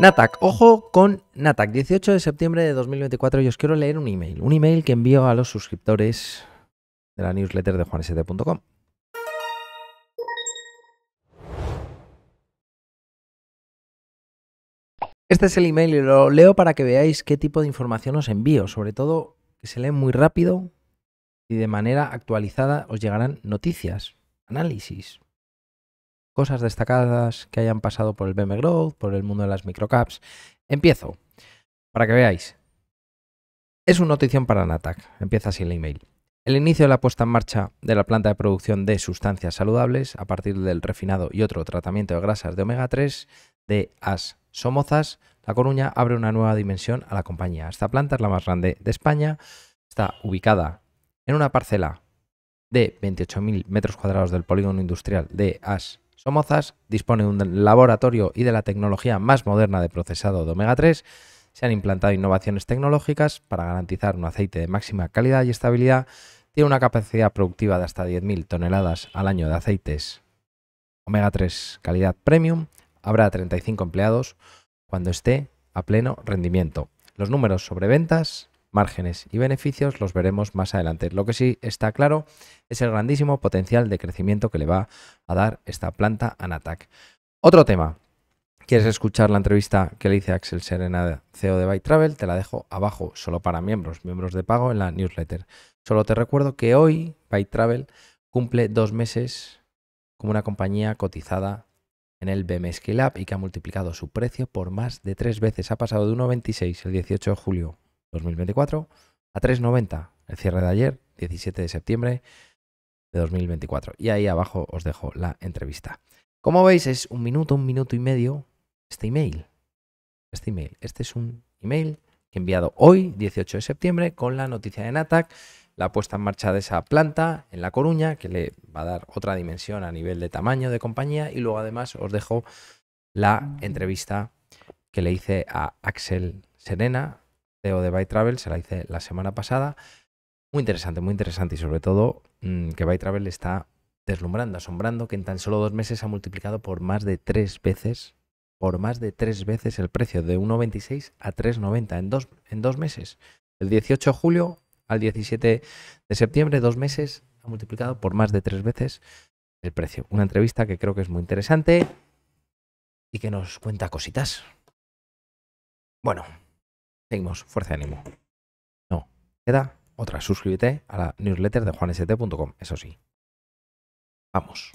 Natac, ojo con Natac, 18 de septiembre de 2024 y os quiero leer un email, un email que envío a los suscriptores de la newsletter de juanesete.com. Este es el email y lo leo para que veáis qué tipo de información os envío, sobre todo que se lee muy rápido y de manera actualizada os llegarán noticias, análisis, cosas destacadas que hayan pasado por el BM Growth, por el mundo de las microcaps. Empiezo, para que veáis. Es una notición para Natac, empieza así el email. El inicio de la puesta en marcha de la planta de producción de sustancias saludables a partir del refinado y otro tratamiento de grasas de omega 3 de As Somozas, La Coruña abre una nueva dimensión a la compañía. Esta planta es la más grande de España, está ubicada en una parcela de 28.000 metros cuadrados del polígono industrial de As Somozas dispone de un laboratorio y de la tecnología más moderna de procesado de omega 3. Se han implantado innovaciones tecnológicas para garantizar un aceite de máxima calidad y estabilidad. Tiene una capacidad productiva de hasta 10.000 toneladas al año de aceites omega 3 calidad premium. Habrá 35 empleados cuando esté a pleno rendimiento. Los números sobre ventas márgenes y beneficios los veremos más adelante. Lo que sí está claro es el grandísimo potencial de crecimiento que le va a dar esta planta a Natac. Otro tema. ¿Quieres escuchar la entrevista que le hice a Axel Serena, CEO de Byte Travel? Te la dejo abajo, solo para miembros, miembros de pago en la newsletter. Solo te recuerdo que hoy ByteTravel Travel cumple dos meses como una compañía cotizada en el BMSK Lab y que ha multiplicado su precio por más de tres veces. Ha pasado de 1,26 el 18 de julio 2024 a 3.90 el cierre de ayer, 17 de septiembre de 2024. Y ahí abajo os dejo la entrevista. Como veis, es un minuto, un minuto y medio este email. Este email. Este es un email que he enviado hoy, 18 de septiembre, con la noticia de NATAC, la puesta en marcha de esa planta en La Coruña, que le va a dar otra dimensión a nivel de tamaño de compañía. Y luego además os dejo la entrevista que le hice a Axel Serena, de By Travel, se la hice la semana pasada. Muy interesante, muy interesante y sobre todo mm, que By Travel está deslumbrando, asombrando que en tan solo dos meses ha multiplicado por más de tres veces, por más de tres veces el precio de 1,26 a 3,90 en dos, en dos meses. El 18 de julio al 17 de septiembre, dos meses, ha multiplicado por más de tres veces el precio. Una entrevista que creo que es muy interesante y que nos cuenta cositas. Bueno, Seguimos, fuerza de ánimo. No, queda otra. Suscríbete a la newsletter de juanst.com, eso sí. Vamos.